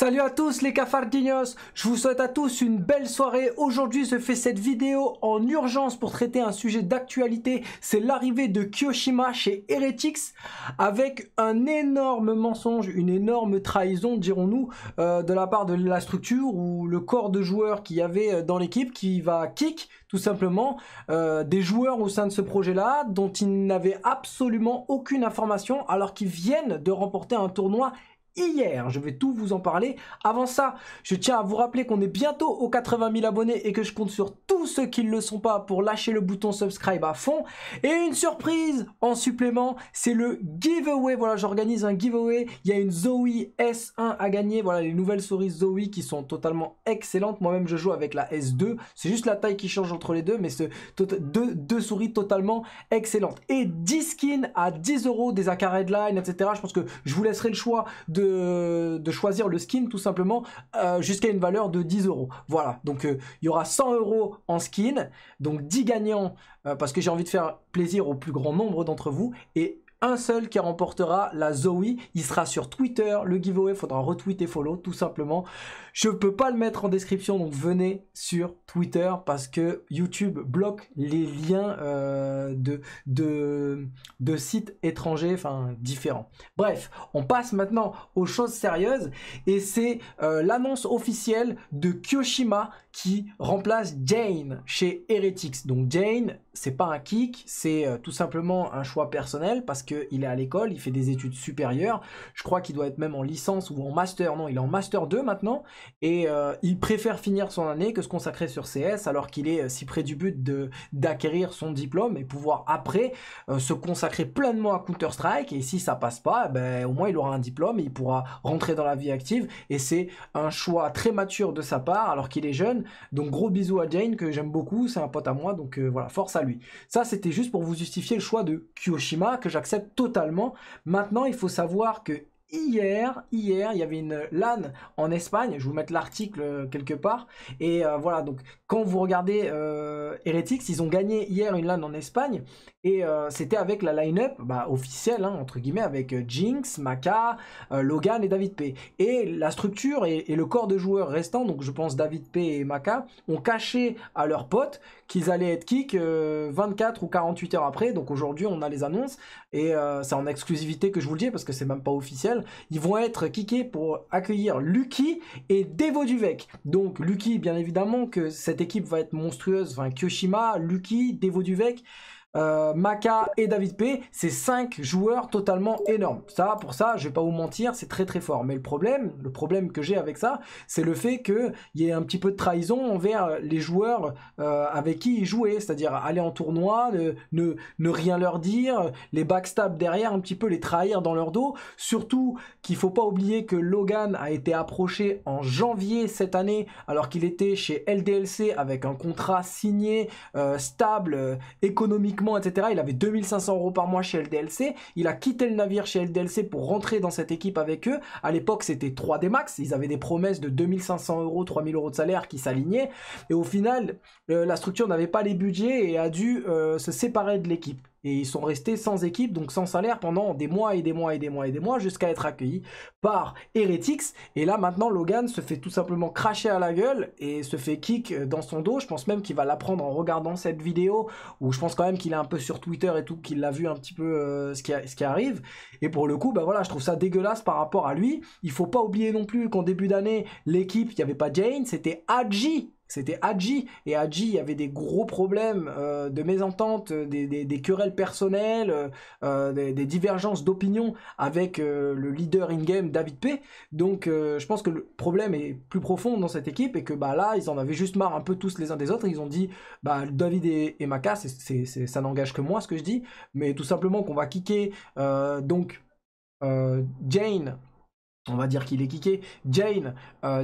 Salut à tous les cafardinos, je vous souhaite à tous une belle soirée. Aujourd'hui je fais cette vidéo en urgence pour traiter un sujet d'actualité, c'est l'arrivée de Kyoshima chez Heretics avec un énorme mensonge, une énorme trahison dirons-nous euh, de la part de la structure ou le corps de joueurs qu'il y avait euh, dans l'équipe qui va kick tout simplement euh, des joueurs au sein de ce projet là dont ils n'avaient absolument aucune information alors qu'ils viennent de remporter un tournoi hier. Je vais tout vous en parler. Avant ça, je tiens à vous rappeler qu'on est bientôt aux 80 000 abonnés et que je compte sur tout ceux qui ne le sont pas pour lâcher le bouton subscribe à fond. Et une surprise en supplément, c'est le giveaway. Voilà, j'organise un giveaway. Il y a une Zoe S1 à gagner. Voilà, les nouvelles souris Zoe qui sont totalement excellentes. Moi-même, je joue avec la S2. C'est juste la taille qui change entre les deux, mais ce deux, souris totalement excellentes. Et 10 skins à 10 euros, des AK Line, etc. Je pense que je vous laisserai le choix de, choisir le skin tout simplement euh, jusqu'à une valeur de 10 euros. Voilà, donc euh, il y aura 100 euros en skin. Donc 10 gagnants, euh, parce que j'ai envie de faire plaisir au plus grand nombre d'entre vous. Et un seul qui remportera la Zoe. Il sera sur Twitter. Le giveaway, faudra retweeter, follow, tout simplement. Je peux pas le mettre en description, donc venez sur Twitter parce que YouTube bloque les liens euh, de, de, sites étrangers, enfin différents. Bref, on passe maintenant aux choses sérieuses et c'est euh, l'annonce officielle de Kyoshima qui remplace Jane chez Heretics. Donc Jane, c'est pas un kick, c'est euh, tout simplement un choix personnel parce qu'il est à l'école, il fait des études supérieures. Je crois qu'il doit être même en licence ou en master. Non, il est en master 2 maintenant et euh, il préfère finir son année que se consacrer sur CS alors qu'il est euh, si près du but d'acquérir son diplôme et pouvoir après se consacrer pleinement à Counter Strike. Et si ça passe pas, eh ben au moins il aura un diplôme et il pourra rentrer dans la vie active. Et c'est un choix très mature de sa part alors qu'il est jeune donc gros bisous à Jane que j'aime beaucoup, c'est un pote à moi, donc euh, voilà, force à lui. Ça c'était juste pour vous justifier le choix de Kyoshima que j'accepte totalement. Maintenant il faut savoir que hier, hier, il y avait une LAN en Espagne, je vais vous mettre l'article euh, quelque part, et euh, voilà, donc quand vous regardez euh, Heretics, ils ont gagné hier une LAN en Espagne, et c'était avec la line-up bah, officielle, hein, entre guillemets, avec Jinx, Maka, Logan et David P. Et la structure et, le corps de joueurs restants, donc je pense David P et Maka, ont caché à leurs potes qu'ils allaient être kick 24 ou 48 heures après, donc aujourd'hui on a les annonces, et c'est en exclusivité que je vous le dis, parce que c'est même pas officiel, ils vont être kickés pour accueillir Lucky et Devo Duvec. Donc Lucky, bien évidemment que cette équipe va être monstrueuse, enfin Kyoshima, Lucky, Devo Duvec. Euh, Maka et David P. C'est cinq joueurs totalement énormes. Ça, pour ça, je vais pas vous mentir, c'est très très fort. Mais le problème, le problème que j'ai avec ça, c'est le fait qu'il y ait un petit peu de trahison envers les joueurs euh, avec qui ils jouaient. C'est-à-dire aller en tournoi, ne, rien leur dire, les backstab derrière, un petit peu les trahir dans leur dos. Surtout qu'il faut pas oublier que Logan a été approché en janvier cette année, alors qu'il était chez LDLC avec un contrat signé, euh, stable, économique etc. Il avait 2500 euros par mois chez LDLC. Il a quitté le navire chez LDLC pour rentrer dans cette équipe avec eux. À l'époque, c'était 3D max. Ils avaient des promesses de 2500 euros, 3000 euros de salaire qui s'alignaient. Et au final, euh, la structure n'avait pas les budgets et a dû euh, se séparer de l'équipe. Et ils sont restés sans équipe, donc sans salaire, pendant des mois et des mois et des mois et des mois, jusqu'à être accueillis par Heretics. Et là, maintenant, Logan se fait tout simplement cracher à la gueule et se fait kick euh, dans son dos. Je pense même qu'il va l'apprendre en regardant cette vidéo, ou je pense quand même qu'il est un peu sur Twitter et tout, qu'il l'a vu un petit peu euh, ce, qui ce qui arrive. Et pour le coup, ben voilà, je trouve ça dégueulasse par rapport à lui. Il faut pas oublier non plus qu'en début d'année, l'équipe, il n'y avait pas Jane, c'était Adji c'était Hadji. Et Hadji, il avait des gros problèmes euh, de mésentente, euh, des, querelles personnelles, euh, des, divergences d'opinion avec le leader in-game David P. Donc je pense que le problème est plus profond dans cette équipe et que bah, là, ils en avaient juste marre un peu tous les uns des autres. Ils ont dit, bah, David et, et Maka, ça n'engage que moi ce que je dis, mais tout simplement qu'on va kicker. donc Jane, on va dire qu'il est kické, Jane,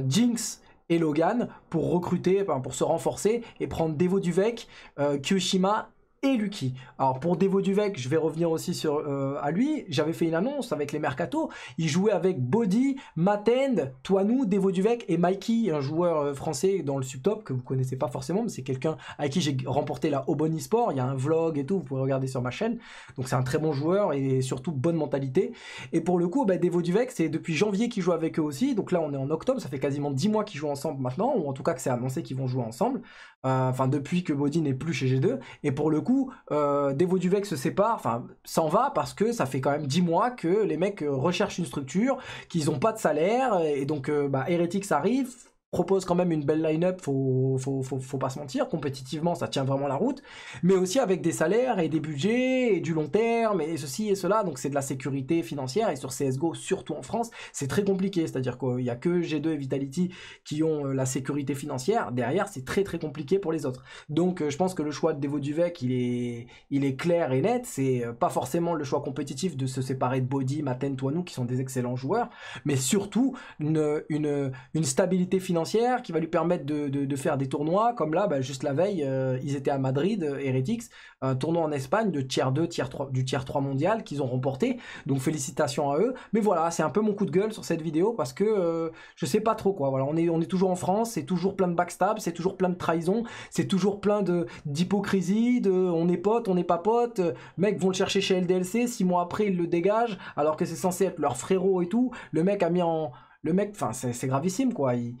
Jinx et Logan pour recruter, pour se renforcer et prendre du vec, euh, Kyushima et Lucky. Alors pour Devo Duvec, je vais revenir aussi sur, euh, à lui. J'avais fait une annonce avec les Mercato. Il jouait avec Body, Matend, Toinou, Devo Duvec et Mikey, un joueur euh, français dans le subtop que vous connaissez pas forcément, mais c'est quelqu'un à qui j'ai remporté la Obony Sport. Il y a un vlog et tout, vous pouvez regarder sur ma chaîne. Donc c'est un très bon joueur et surtout bonne mentalité. Et pour le coup, bah, Devo Duvec, c'est depuis janvier qu'il joue avec eux aussi. Donc là, on est en octobre, ça fait quasiment 10 mois qu'ils jouent ensemble maintenant, ou en tout cas que c'est annoncé qu'ils vont jouer ensemble. Euh, enfin, depuis que Body n'est plus chez G2. Et pour le coup, coup, euh, Devo se sépare, enfin, s'en va parce que ça fait quand même 10 mois que les mecs euh, recherchent une structure, qu'ils n'ont pas de salaire, et donc, euh, bah, Heretics arrive, propose quand même une belle line-up, faut, faut, faut, pas se mentir, compétitivement ça tient vraiment la route, mais aussi avec des salaires et des budgets et du long terme et ceci et cela, donc c'est de la sécurité financière et sur CSGO, surtout en France, c'est très compliqué, c'est-à-dire qu'il n'y a que G2 et Vitality qui ont euh, la sécurité financière, derrière c'est très très compliqué pour les autres. Donc euh, je pense que le choix de Devo Duvec, il est, il est clair et net, c'est euh, pas forcément le choix compétitif de se séparer de Body, Maten, Toinou qui sont des excellents joueurs, mais surtout une, une, une stabilité financière qui va lui permettre de, faire des tournois, comme là, bah, juste la veille, euh, ils étaient à Madrid, euh, Heretics, un tournoi en Espagne de tiers 2, tiers 3, du tiers 3 mondial qu'ils ont remporté. Donc félicitations à eux. Mais voilà, c'est un peu mon coup de gueule sur cette vidéo parce que euh, je sais pas trop quoi. Voilà, on est, on est toujours en France, c'est toujours plein de backstab, c'est toujours plein de trahison, c'est toujours plein d'hypocrisie, de, on est pote, on n'est pas pote, mecs vont le chercher chez LDLC, 6 mois après ils le dégagent alors que c'est censé être leur frérot et tout. Le mec a mis en le mec, enfin, c'est gravissime, quoi. Il,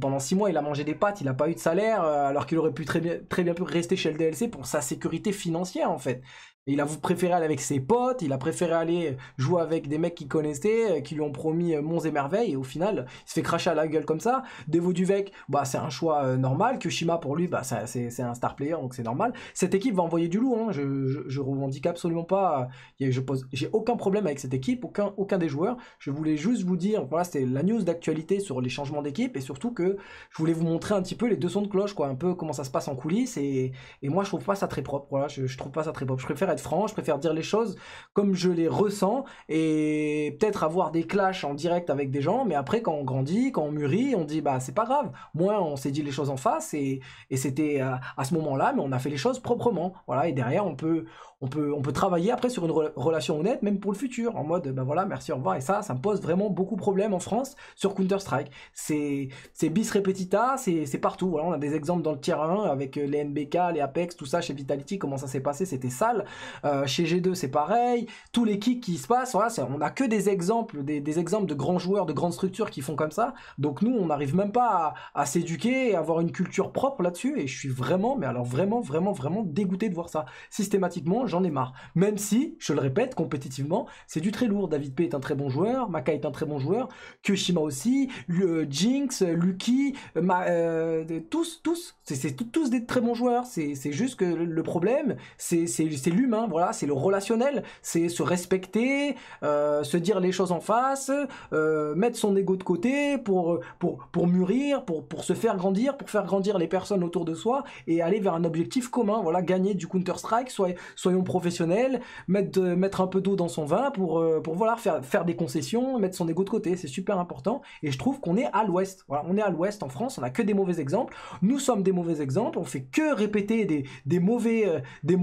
pendant six mois, il a mangé des pâtes, il n'a pas eu de salaire, euh, alors qu'il aurait pu très bien, très bien rester chez le DLC pour sa sécurité financière, en fait il a préféré aller avec ses potes, il a préféré aller jouer avec des mecs qu'il connaissait, euh, qui lui ont promis euh, monts et merveilles, et au final, il se fait cracher à la gueule comme ça. Devo Duvec, bah, c'est un choix euh, normal. Shima pour lui, bah, c'est un star player, donc c'est normal. Cette équipe va envoyer du loup, hein. je, je, revendique absolument pas. Je pose, J'ai aucun problème avec cette équipe, aucun, aucun des joueurs. Je voulais juste vous dire, voilà, c'était la news d'actualité sur les changements d'équipe, et surtout que je voulais vous montrer un petit peu les deux sons de cloche, quoi, un peu comment ça se passe en coulisses, et, moi, je trouve pas ça très propre, voilà, je, je trouve pas ça très propre. Je préfère être franc, je préfère dire les choses comme je les ressens et peut-être avoir des clashs en direct avec des gens, mais après quand on grandit, quand on mûrit, on dit bah c'est pas grave. Moi on s'est dit les choses en face et, et c'était euh, à, ce moment-là, mais on a fait les choses proprement. Voilà et derrière on peut on peut on peut travailler après sur une relation honnête, même pour le futur, en mode bah voilà merci au revoir et ça ça me pose vraiment beaucoup de problèmes en France sur Counter Strike. C'est c'est bis repetita, c'est partout. Voilà on a des exemples dans le tier 1 avec euh, les NBK, les Apex, tout ça chez Vitality comment ça s'est passé, c'était sale. Euh, chez G2, c'est pareil. Tous les kicks qui se passent, on n'a que des exemples, des, exemples de grands joueurs, de grandes structures qui font comme ça. Donc nous, on n'arrive même pas à, s'éduquer et avoir une culture propre là-dessus. Et je suis vraiment, mais alors vraiment, vraiment, vraiment dégoûté de voir ça. Systématiquement, j'en ai marre. Même si, je le répète, compétitivement, c'est du très lourd. David P est un très bon joueur, Maka est un très bon joueur, Kyoshima aussi, le euh, Jinx, Lucky, euh, tous, tous, c'est tous des très bons joueurs. C'est juste que le problème, c'est l'humain Hein, voilà, c'est le relationnel, c'est se respecter, euh, se dire les choses en face, euh, mettre son ego de côté pour, pour, mûrir, pour, se faire grandir, pour faire grandir les personnes autour de soi et aller vers un objectif commun, voilà, gagner du Counter-Strike, soyons, professionnels, mettre, euh, mettre un peu d'eau dans son vin pour, pour faire, faire des concessions, mettre son ego de côté, c'est super important et je trouve qu'on est à l'ouest, on est à l'ouest en France, on a que des mauvais exemples, nous sommes des mauvais exemples, on fait que répéter des, mauvais, des,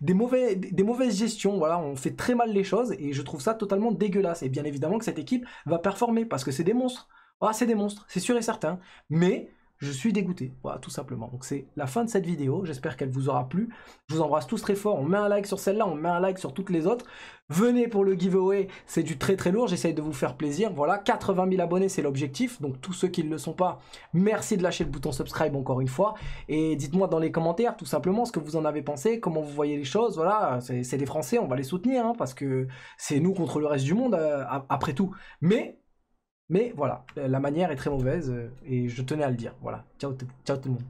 des mauvais des mauvaises gestions. Voilà, on fait très mal les choses et je trouve ça totalement dégueulasse. Et bien évidemment que cette équipe va performer parce que c'est des monstres. Ah, c'est des monstres, c'est sûr et certain. Mais je suis dégoûté. Voilà, tout simplement. Donc c'est la fin de cette vidéo. J'espère qu'elle vous aura plu. Je vous embrasse tous très fort. On met un like sur celle-là, on met un like sur toutes les autres. Venez pour le giveaway, c'est du très très lourd. J'essaye de vous faire plaisir. Voilà, 80 000 abonnés, c'est l'objectif. Donc tous ceux qui ne le sont pas, merci de lâcher le bouton subscribe encore une fois. Et dites-moi dans les commentaires tout simplement ce que vous en avez pensé, comment vous voyez les choses. Voilà, c'est des Français, on va les soutenir hein, parce que c'est nous contre le reste du monde euh, après tout. Mais mais voilà, la manière est très mauvaise euh, et je tenais à le dire. Voilà, ciao, tout le monde.